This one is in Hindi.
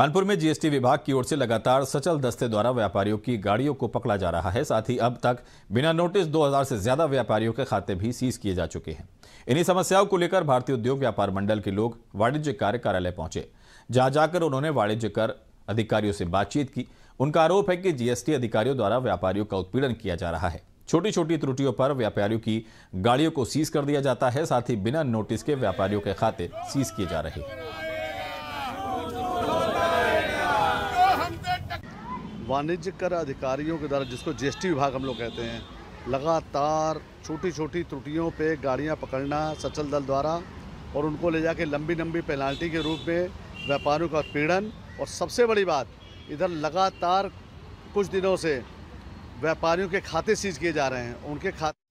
कानपुर में जीएसटी विभाग की ओर से लगातार सचल दस्ते द्वारा व्यापारियों की गाड़ियों को पकड़ा जा रहा है साथ ही अब तक बिना नोटिस 2000 से ज्यादा व्यापारियों के खाते भी सीज किए जा चुके हैं इन्हीं समस्याओं को लेकर भारतीय उद्योग व्यापार मंडल के लोग वाणिज्य कार्य कार्यालय पहुंचे जहां जाकर उन्होंने वाणिज्य कर अधिकारियों से बातचीत की उनका आरोप है कि जीएसटी अधिकारियों द्वारा व्यापारियों का उत्पीड़न किया जा रहा है छोटी छोटी त्रुटियों पर व्यापारियों की गाड़ियों को सीज कर दिया जाता है साथ ही बिना नोटिस के व्यापारियों के खाते सीज किए जा रहे हैं वाणिज्य कर अधिकारियों के द्वारा जिसको जीएसटी विभाग हम लोग कहते हैं लगातार छोटी छोटी त्रुटियों पे गाड़ियां पकड़ना सचल दल द्वारा और उनको ले जाके लंबी लंबी पेनाल्टी के रूप में व्यापारियों का उत्पीड़न और सबसे बड़ी बात इधर लगातार कुछ दिनों से व्यापारियों के खाते सीज किए जा रहे हैं उनके खाते